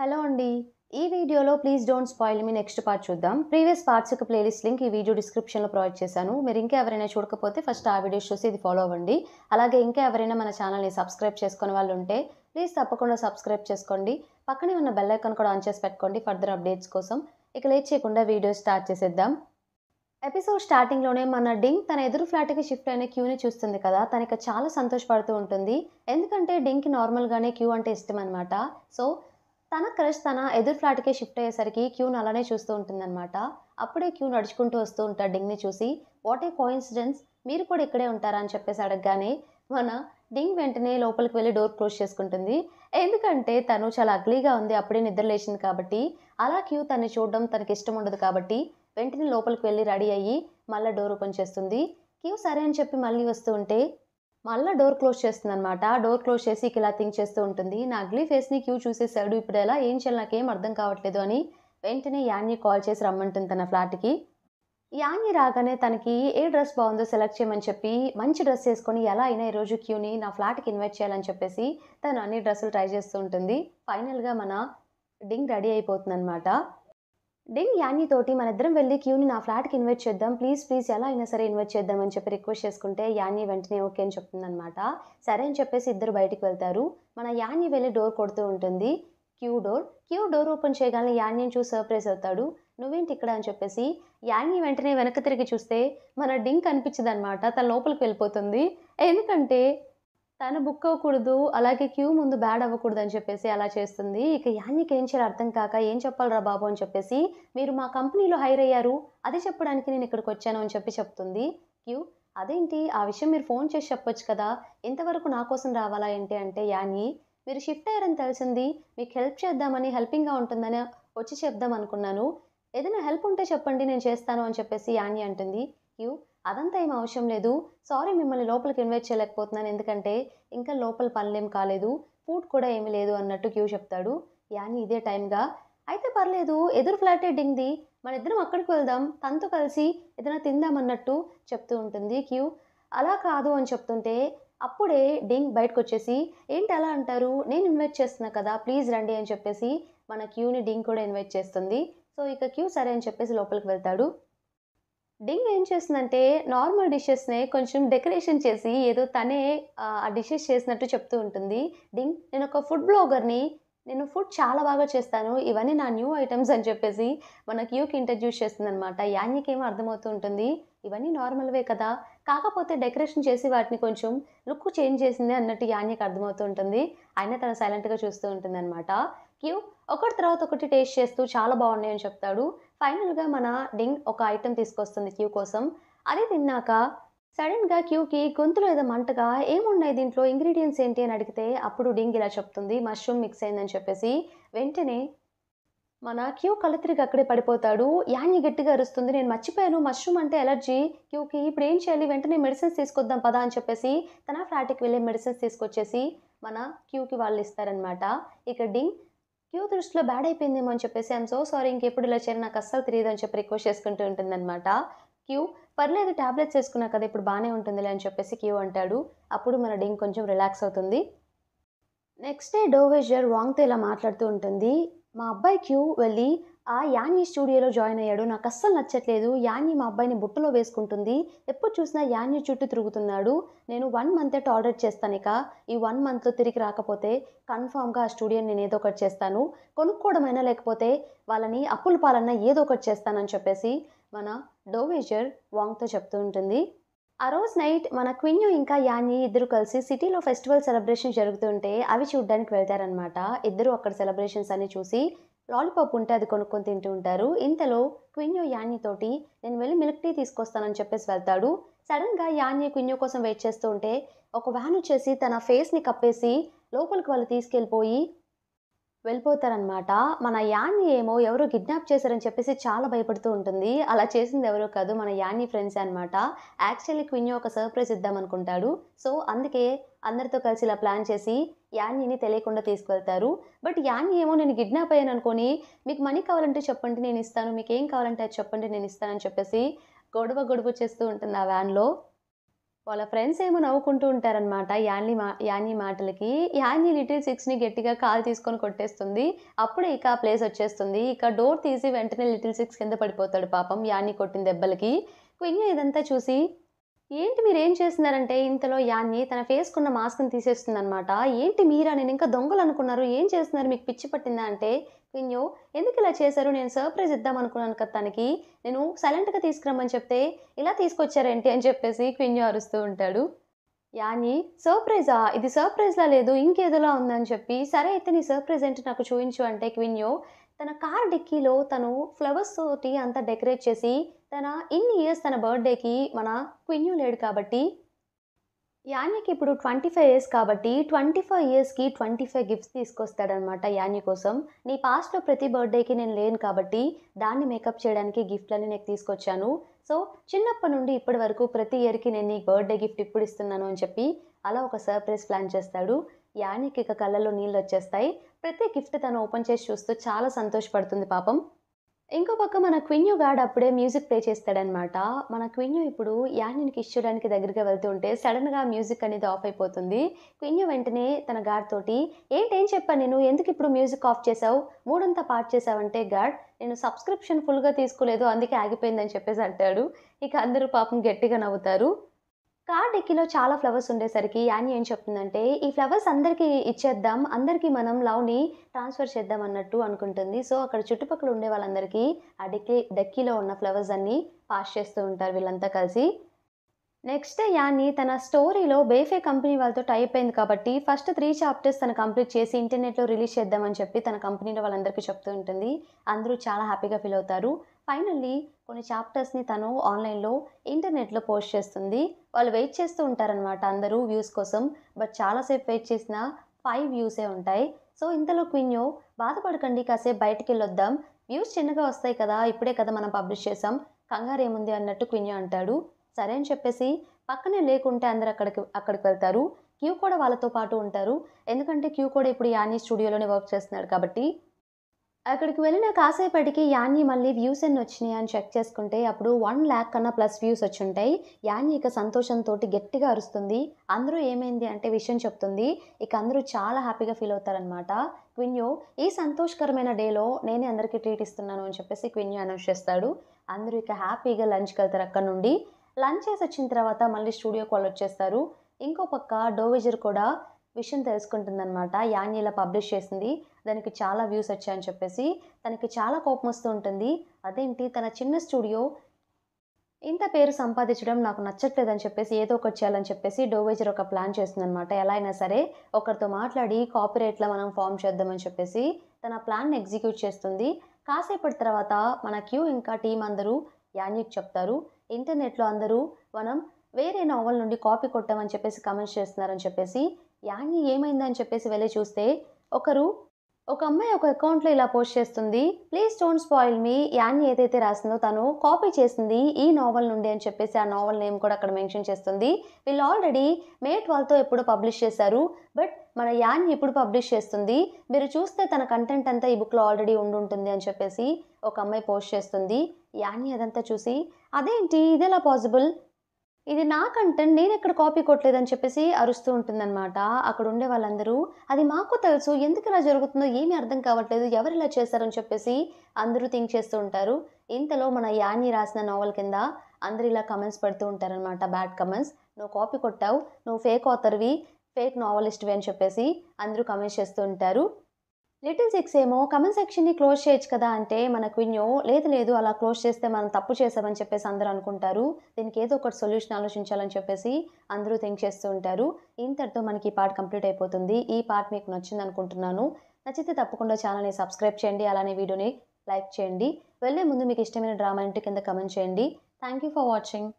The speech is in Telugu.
హలో అండి ఈ వీడియోలో please don't spoil me next part చూద్దాం ప్రీవియస్ పార్ట్స్ యొక్క ప్లేలిస్ట్ లింక్ ఈ వీడియో డిస్క్రిప్షన్లో ప్రొవైడ్ చేశాను మీరు ఇంకా ఎవరైనా చూడకపోతే ఫస్ట్ ఆ వీడియోస్ చూసి ఇది ఫాలో అవ్వండి అలాగే ఇంకా ఎవరైనా మన ఛానల్ని సబ్స్క్రైబ్ చేసుకునే వాళ్ళు ఉంటే ప్లీజ్ తప్పకుండా సబ్స్క్రైబ్ చేసుకోండి పక్కనే ఉన్న బెల్ ఐకాన్ కూడా ఆన్ చేసి పెట్టుకోండి ఫర్దర్ అప్డేట్స్ కోసం ఇక లేట్ చేయకుండా వీడియో స్టార్ట్ చేసేద్దాం ఎపిసోడ్ స్టార్టింగ్లోనే మన డింగ్ తన ఎదురు ఫ్లాట్కి షిఫ్ట్ అయిన క్యూని చూస్తుంది కదా తనకి చాలా సంతోషపడుతూ ఉంటుంది ఎందుకంటే డింగ్కి నార్మల్గానే క్యూ అంటే ఇష్టం అనమాట సో తన క్రష్ తన ఎదురు ఫ్లాట్కే షిఫ్ట్ అయ్యేసరికి క్యూను అలానే చూస్తూ ఉంటుందన్నమాట అప్పుడే క్యూ నడుచుకుంటూ వస్తూ ఉంటాడు డింగ్ని చూసి వాట్ ఏ కోయిన్సిడెన్స్ మీరు కూడా ఇక్కడే ఉంటారా అని చెప్పేసి అడగగానే మన డింగ్ వెంటనే లోపలికి వెళ్ళి డోర్ క్లోజ్ చేసుకుంటుంది ఎందుకంటే తను చాలా అగ్లీగా ఉంది అప్పుడే నిద్ర లేచింది కాబట్టి అలా క్యూ తన్ని చూడడం తనకి ఇష్టం ఉండదు కాబట్టి వెంటనే లోపలికి వెళ్ళి రెడీ అయ్యి మళ్ళీ డోర్ ఓపెన్ చేస్తుంది క్యూ సరే అని చెప్పి మళ్ళీ వస్తూ ఉంటే మళ్ళీ డోర్ క్లోజ్ చేస్తుంది అనమాట డోర్ క్లోజ్ చేసి ఇలా థింక్ చేస్తూ ఉంటుంది నా అగ్లీ ఫేస్ని క్యూ చూసేసాడు ఇప్పుడు ఎలా ఏం చేయాలి నాకేం అర్థం కావట్లేదు అని వెంటనే యాన్ని కాల్ చేసి రమ్మంటుంది తన ఫ్లాట్కి యాన్ని రాగానే తనకి ఏ డ్రెస్ బాగుందో సెలెక్ట్ చేయమని చెప్పి మంచి డ్రెస్ వేసుకొని ఎలా అయినా ఈరోజు క్యూని నా ఫ్లాట్కి ఇన్వైట్ చేయాలని చెప్పేసి తను అన్ని డ్రెస్సులు ట్రై చేస్తూ ఉంటుంది ఫైనల్గా మన డింగ్ రెడీ అనమాట డింగ్ యాన్ని తోటి మనిద్దరం వెళ్ళి క్యూని నా ఫ్లాట్కి ఇన్వైట్ చేద్దాం ప్లీజ్ ప్లీజ్ ఎలా అయినా సరే ఇన్వైట్ చేద్దాం అని చెప్పి రిక్వెస్ట్ చేసుకుంటే యాన్ని వెంటనే ఓకే అని చెప్తుందనమాట సరే అని చెప్పేసి ఇద్దరు బయటికి వెళ్తారు మన యాన్ని వెళ్ళి డోర్ కొడుతూ ఉంటుంది క్యూ డోర్ క్యూ డోర్ ఓపెన్ చేయగానే యాన్ని చూసి సర్ప్రైజ్ అవుతాడు నువ్వేంటి ఇక్కడ అని చెప్పేసి యాన్ని వెంటనే వెనక్కి తిరిగి చూస్తే మన డింక్ అనిపించదనమాట తన లోపలికి వెళ్ళిపోతుంది ఎందుకంటే తను బుక్ అవ్వకూడదు అలాగే క్యూ ముందు బ్యాడ్ అవ్వకూడదు అని చెప్పేసి అలా చేస్తుంది ఇక యాన్నికి ఏం చేయాలి అర్థం కాక ఏం చెప్పాలరా బాబు అని చెప్పేసి మీరు మా కంపెనీలో హైర్ అయ్యారు అదే చెప్పడానికి నేను ఇక్కడికి వచ్చాను అని చెప్పి చెప్తుంది క్యూ అదేంటి ఆ విషయం మీరు ఫోన్ చేసి చెప్పొచ్చు కదా ఇంతవరకు నా కోసం రావాలా ఏంటి అంటే యాని మీరు షిఫ్ట్ అయ్యారని తెలిసింది మీకు హెల్ప్ చేద్దామని హెల్పింగ్గా ఉంటుందని వచ్చి చెప్దాం అనుకున్నాను ఏదైనా హెల్ప్ ఉంటే చెప్పండి నేను చేస్తాను అని చెప్పేసి యాని అంటుంది క్యూ అదంతా ఏం అవసరం లేదు సారీ మిమ్మల్ని లోపలికి ఇన్వైట్ చేయలేకపోతున్నాను ఎందుకంటే ఇంకా లోపల పనులేం కాలేదు ఫుడ్ కూడా ఏమీ లేదు అన్నట్టు క్యూ చెప్తాడు యాని ఇదే టైంగా అయితే పర్లేదు ఎదురు ఫ్లాటే డింగ్ది మన ఇద్దరం అక్కడికి వెళ్దాం తనతో కలిసి ఏదైనా తిందామన్నట్టు చెప్తూ ఉంటుంది క్యూ అలా కాదు అని చెప్తుంటే అప్పుడే డింగ్ బయటకు వచ్చేసి ఏంటి అలా అంటారు నేను ఇన్వైట్ చేస్తున్నా కదా ప్లీజ్ రండి అని చెప్పేసి మన క్యూని డింగ్ కూడా ఇన్వైట్ చేస్తుంది సో ఇక క్యూ సరే అని చెప్పేసి లోపలికి వెళ్తాడు డింగ్ ఏం చేస్తుందంటే నార్మల్ డిషెస్నే కొంచెం డెకరేషన్ చేసి ఏదో తనే ఆ డిషెస్ చేసినట్టు చెప్తూ ఉంటుంది డింగ్ నేను ఒక ఫుడ్ బ్లాగర్ని నేను ఫుడ్ చాలా బాగా చేస్తాను ఇవన్నీ నా న్యూ ఐటమ్స్ అని చెప్పేసి మన క్యూకి ఇంట్రడ్యూస్ చేస్తుందనమాట యాన్యకి ఏమో అర్థమవుతూ ఉంటుంది ఇవన్నీ నార్మల్వే కదా కాకపోతే డెకరేషన్ చేసి వాటిని కొంచెం లుక్ చేంజ్ చేసింది అన్నట్టు యాన్యకి అర్థమవుతూ ఉంటుంది ఆయన తను సైలెంట్గా చూస్తూ ఉంటుంది అనమాట క్యూ ఒకటి తర్వాత ఒకటి టేస్ట్ చేస్తూ చాలా బాగున్నాయని చెప్తాడు ఫైనల్గా మన డింగ్ ఒక ఐటెం తీసుకొస్తుంది క్యూ కోసం అది తిన్నాక సడన్గా క్యూకి గొంతులో ఏదో మంటగా ఏమున్నాయి దీంట్లో ఇంగ్రీడియంట్స్ ఏంటి అని అడిగితే అప్పుడు డింగ్ ఇలా చెప్తుంది మష్రూమ్ మిక్స్ అయిందని చెప్పేసి వెంటనే మన క్యూ కలత్రికి అక్కడే పడిపోతాడు యాన్ని గట్టిగా అరుస్తుంది నేను మర్చిపోయాను మష్రూమ్ అంటే ఎలర్జీ క్యూకి ఇప్పుడు ఏం చేయాలి వెంటనే మెడిసిన్స్ తీసుకొద్దాం పదా అని చెప్పేసి తన ఫ్లాట్కి వెళ్ళే మెడిసిన్స్ తీసుకొచ్చేసి మన క్యూకి వాళ్ళు ఇస్తారనమాట ఇక డింగ్ యూ దృష్టిలో బ్యాడ్ అయిపోయిందేమో అని చెప్పేసి ఐమ్ సో సారీ ఇంకెప్పుడు ఇలా చేరి నాకు అస్సలు తెలియదు అని చెప్పి రిక్వెస్ట్ చేసుకుంటూ ఉంటుందన్నమాట క్యూ పర్లేదు ట్యాబ్లెట్స్ వేసుకున్నా కదా ఇప్పుడు బాగానే ఉంటుందిలే అని చెప్పేసి క్యూ అంటాడు అప్పుడు మన డింగ్ కొంచెం రిలాక్స్ అవుతుంది నెక్స్ట్ డే డోవేజర్ వాంగ్తో ఇలా మాట్లాడుతూ ఉంటుంది మా అబ్బాయి క్యూ వెళ్ళి ఆ యాన్ని స్టూడియోలో జాయిన్ అయ్యాడు నాకు అస్సలు నచ్చట్లేదు యాన్ని మా అబ్బాయిని బుట్టలో వేసుకుంటుంది ఎప్పుడు చూసినా యాన్ని చుట్టూ తిరుగుతున్నాడు నేను వన్ మంత్ ఎట్ ఆర్డర్ చేస్తాను ఇక ఈ వన్ మంత్లో తిరిగి రాకపోతే కన్ఫామ్గా ఆ స్టూడియో నేను ఏదో ఒకటి చేస్తాను కొనుక్కోవడమైనా లేకపోతే వాళ్ళని అప్పుల పాలన ఏదో ఒకటి చేస్తానని చెప్పేసి మన డోవేజర్ వాంగ్తో చెప్తూ ఉంటుంది ఆ రోజు నైట్ మన క్విన్యు ఇంకా యాన్ని ఇద్దరు కలిసి సిటీలో ఫెస్టివల్ సెలబ్రేషన్ జరుగుతుంటే అవి చూడ్డానికి వెళ్తారనమాట ఇద్దరు అక్కడ సెలబ్రేషన్స్ అన్ని చూసి లాలీపాప్ ఉంటే అది కొనుక్కొని తింటూ ఉంటారు ఇంతలో క్విన్యో యాన్ని తోటి నేను వెళ్ళి మిల్క్ టీ తీసుకొస్తానని చెప్పేసి వెళ్తాడు సడన్గా యాన్ని క్విన్యో కోసం వెయిట్ చేస్తూ ఉంటే ఒక వ్యాన్ వచ్చేసి తన ఫేస్ని కప్పేసి లోపలికి వాళ్ళు తీసుకెళ్ళిపోయి వెళ్ళిపోతారనమాట మన యాన్ని ఏమో ఎవరు కిడ్నాప్ చేశారని చెప్పేసి చాలా భయపడుతూ ఉంటుంది అలా చేసింది ఎవరో కాదు మన యాన్ని ఫ్రెండ్స్ అనమాట యాక్చువల్లీ క్విన్ ఒక సర్ప్రైజ్ ఇద్దాం అనుకుంటాడు సో అందుకే అందరితో కలిసి ఇలా ప్లాన్ చేసి యాన్యని తెలియకుండా తీసుకువెళ్తారు బట్ యాన్ని ఏమో నేను కిడ్నాప్ అయ్యాను అనుకొని మీకు మనీ కావాలంటే చెప్పండి నేను ఇస్తాను మీకు ఏం కావాలంటే అది చెప్పండి నేను ఇస్తానని చెప్పేసి గొడవ గొడవ చేస్తూ ఉంటుంది ఆ వ్యాన్లో వాళ్ళ ఫ్రెండ్స్ ఏమో నవ్వుకుంటూ ఉంటారనమాట యాన్ని మా యాన్ని మాటలకి యాన్ని లిటిల్ సిక్స్ని గట్టిగా కాల్ తీసుకొని కొట్టేస్తుంది అప్పుడే ఇక ఆ ప్లేస్ వచ్చేస్తుంది ఇక డోర్ తీసి వెంటనే లిటిల్ సిక్స్ కింద పడిపోతాడు పాపం యాన్ని కొట్టిన దెబ్బలకి క్వింగ్ ఇదంతా చూసి ఏంటి మీరు ఏం చేస్తున్నారంటే ఇంతలో యాన్ని తన ఫేస్కున్న మాస్క్ని తీసేస్తుంది అనమాట ఏంటి మీరా నేను ఇంకా దొంగలు అనుకున్నారు ఏం చేస్తున్నారు మీకు పిచ్చి పట్టిందా అంటే విన్యూ ఎందుకు ఇలా చేశారు నేను సర్ప్రైజ్ ఇద్దాం అనుకున్నాను కదా తనకి నేను సైలెంట్గా తీసుకురమ్మని చెప్తే ఇలా తీసుకొచ్చారేంటి అని చెప్పేసి క్విన్యో అరుస్తూ ఉంటాడు యాని సర్ప్రైజా ఇది సర్ప్రైజ్లా లేదు ఇంకేదోలా ఉందని చెప్పి సరే అయితే నీ సర్ప్రైజ్ ఏంటి నాకు చూపించు అంటే క్విన్యో తన కార్ డిక్కీలో తను ఫ్లవర్స్ తోటి అంతా డెకరేట్ చేసి తన ఇన్ని ఇయర్స్ తన బర్త్డేకి మన క్విన్యూ లేడు కాబట్టి యాన్యకి ఇప్పుడు ట్వంటీ ఫైవ్ ఇయర్స్ కాబట్టి ట్వంటీ ఫైవ్ ఇయర్స్కి ట్వంటీ ఫైవ్ గిఫ్ట్స్ తీసుకొస్తాడనమాట యాన్య కోసం నీ పాస్ట్లో ప్రతి బర్త్డేకి నేను లేను కాబట్టి దాన్ని మేకప్ చేయడానికి గిఫ్ట్లని నేను తీసుకొచ్చాను సో చిన్నప్పటి నుండి ఇప్పటి వరకు ప్రతి ఇయర్కి నేను నీకు బర్త్డే గిఫ్ట్ ఇప్పుడు ఇస్తున్నాను అని చెప్పి అలా ఒక సర్ప్రైజ్ ప్లాన్ చేస్తాడు యానికి ఇక కళ్ళలో నీళ్ళు వచ్చేస్తాయి ప్రతి గిఫ్ట్ తను ఓపెన్ చేసి చూస్తూ చాలా సంతోషపడుతుంది పాపం ఇంకో పక్క మన క్విన్యు గాడ్ అప్పుడే మ్యూజిక్ ప్లే చేస్తాడనమాట మన క్విన్యు ఇప్పుడు యాన్యుని కిష్ దగ్గరికి దగ్గరగా వెళ్తుంటే సడన్గా మ్యూజిక్ అనేది ఆఫ్ అయిపోతుంది క్విన్యు వెంటనే తన గాడ్ తోటి ఏంటేం చెప్పాను నేను ఎందుకు ఇప్పుడు మ్యూజిక్ ఆఫ్ చేసావు మూడంతా చేసావు చేసావంటే గాడ్ నేను సబ్స్క్రిప్షన్ ఫుల్గా తీసుకోలేదు అందుకే ఆగిపోయిందని చెప్పేసి అంటాడు ఇక అందరూ పాపం గట్టిగా నవ్వుతారు కార్ డెక్కీలో చాలా ఫ్లవర్స్ ఉండేసరికి యాని ఏం చెప్తుందంటే ఈ ఫ్లవర్స్ అందరికీ ఇచ్చేద్దాం అందరికీ మనం లవ్ని ట్రాన్స్ఫర్ చేద్దాం అన్నట్టు అనుకుంటుంది సో అక్కడ చుట్టుపక్కల ఉండే వాళ్ళందరికీ ఆ డెక్కీ డెక్కీలో ఉన్న ఫ్లవర్స్ అన్నీ పాస్ చేస్తూ ఉంటారు వీళ్ళంతా కలిసి నెక్స్ట్ యాని తన స్టోరీలో బేఫే కంపెనీ వాళ్ళతో టైప్ అయింది కాబట్టి ఫస్ట్ త్రీ చాప్టర్స్ తను కంప్లీట్ చేసి ఇంటర్నెట్లో రిలీజ్ చేద్దామని చెప్పి తన కంపెనీలో వాళ్ళందరికీ చెప్తూ ఉంటుంది అందరూ చాలా హ్యాపీగా ఫీల్ అవుతారు ఫైనల్లీ కొన్ని చాప్టర్స్ని తను ఆన్లైన్లో ఇంటర్నెట్లో పోస్ట్ చేస్తుంది వాళ్ళు వెయిట్ చేస్తూ ఉంటారనమాట అందరూ వ్యూస్ కోసం బట్ చాలాసేపు వెయిట్ చేసిన ఫైవ్ వ్యూసే ఉంటాయి సో ఇంతలో క్విన్యో బాధపడకండి కాసేపు బయటికి వెళ్ళొద్దాం వ్యూస్ చిన్నగా వస్తాయి కదా ఇప్పుడే కదా మనం పబ్లిష్ చేసాం కంగారు ఏముంది అన్నట్టు క్విన్యో అంటాడు సరే అని చెప్పేసి పక్కనే లేకుంటే అందరు అక్కడికి అక్కడికి వెళ్తారు క్యూ కూడా వాళ్ళతో పాటు ఉంటారు ఎందుకంటే క్యూ కూడా ఇప్పుడు యానీ స్టూడియోలోనే వర్క్ చేస్తున్నాడు కాబట్టి అక్కడికి వెళ్ళిన కాసేపటికి యాన్ని మళ్ళీ వ్యూస్ ఎన్ని వచ్చినాయి అని చెక్ చేసుకుంటే అప్పుడు వన్ ల్యాక్ కన్నా ప్లస్ వ్యూస్ ఉంటాయి యాన్ని ఇక సంతోషంతో గట్టిగా అరుస్తుంది అందరూ ఏమైంది అంటే విషయం చెప్తుంది ఇక అందరూ చాలా హ్యాపీగా ఫీల్ అవుతారనమాట క్విన్యో ఈ సంతోషకరమైన డేలో నేనే అందరికీ ట్రీట్ ఇస్తున్నాను అని చెప్పేసి క్విన్యో అనౌన్స్ చేస్తాడు అందరూ ఇక హ్యాపీగా లంచ్కి వెళ్తారు అక్కడ నుండి లంచ్ చేసి వచ్చిన తర్వాత మళ్ళీ స్టూడియోకి వాళ్ళు వచ్చేస్తారు ఇంకో పక్క డోవిజర్ కూడా విషయం తెలుసుకుంటుందనమాట యాన్ని ఇలా పబ్లిష్ చేసింది దానికి చాలా వ్యూస్ వచ్చాయని చెప్పేసి తనకి చాలా కోపం వస్తూ ఉంటుంది అదేంటి తన చిన్న స్టూడియో ఇంత పేరు సంపాదించడం నాకు నచ్చట్లేదని చెప్పేసి ఏదో ఒకటి చేయాలని చెప్పేసి డోవేజర్ ఒక ప్లాన్ చేస్తుందనమాట ఎలా అయినా సరే ఒకరితో మాట్లాడి కాపీరేట్లో మనం ఫామ్ చేద్దామని చెప్పేసి తన ప్లాన్ ఎగ్జిక్యూట్ చేస్తుంది కాసేపటి తర్వాత మన క్యూ ఇంకా టీం అందరూ యాన్యుక్ చెప్తారు ఇంటర్నెట్లో అందరూ మనం వేరే నావల్ నుండి కాపీ కొట్టామని చెప్పేసి కమెంట్స్ చేస్తున్నారని చెప్పేసి యాని ఏమైందని చెప్పేసి వెళ్ళి చూస్తే ఒకరు ఒక అమ్మాయి ఒక అకౌంట్లో ఇలా పోస్ట్ చేస్తుంది ప్లీజ్ డోంట్ స్పాయిల్ మీ యాన్ని ఏదైతే రాసిందో తను కాపీ చేసింది ఈ నావల్ నుండి అని చెప్పేసి ఆ నావల్ నేమ్ కూడా అక్కడ మెన్షన్ చేస్తుంది వీళ్ళు ఆల్రెడీ మే ట్వెల్వ్తో ఎప్పుడు పబ్లిష్ చేశారు బట్ మన యాన్ ఇప్పుడు పబ్లిష్ చేస్తుంది మీరు చూస్తే తన కంటెంట్ అంతా ఈ బుక్లో ఆల్రెడీ ఉంటుంది అని చెప్పేసి ఒక అమ్మాయి పోస్ట్ చేస్తుంది యాన్ని అదంతా చూసి అదేంటి ఇదెలా పాసిబుల్ ఇది నా కంటెంట్ నేను ఎక్కడ కాపీ కొట్టలేదని చెప్పేసి అరుస్తూ ఉంటుందన్నమాట అక్కడ ఉండే వాళ్ళందరూ అది మాకు తెలుసు ఎందుకు ఇలా జరుగుతుందో ఏమీ అర్థం కావట్లేదు ఎవరు ఇలా చేస్తారని చెప్పేసి అందరూ థింక్ చేస్తూ ఉంటారు ఇంతలో మన యాని రాసిన నావల్ కింద అందరూ ఇలా కమెంట్స్ పెడుతూ ఉంటారనమాట బ్యాడ్ కమెంట్స్ నువ్వు కాపీ కొట్టావు నువ్వు ఫేక్ ఆథర్వి ఫేక్ నావలిస్ట్వి అని చెప్పేసి అందరూ కమెంట్స్ చేస్తూ ఉంటారు లిటిల్ సిక్స్ ఏమో కమెంట్ సెక్షన్ని క్లోజ్ చేయొచ్చు కదా అంటే మన క్విన్యో లేదు లేదు అలా క్లోజ్ చేస్తే మనం తప్పు చేసామని చెప్పేసి అందరూ అనుకుంటారు దీనికి ఏదో ఒకటి సొల్యూషన్ ఆలోచించాలని చెప్పేసి అందరూ థింక్ చేస్తూ ఉంటారు ఇంతటితో మనకి ఈ పార్ట్ కంప్లీట్ అయిపోతుంది ఈ పార్ట్ మీకు నచ్చింది అనుకుంటున్నాను నచ్చితే తప్పకుండా ఛానల్ని సబ్స్క్రైబ్ చేయండి అలానే వీడియోని లైక్ చేయండి వెళ్ళే ముందు మీకు ఇష్టమైన డ్రామా ఇంటి కింద కమెంట్ చేయండి థ్యాంక్ యూ ఫర్ వాచింగ్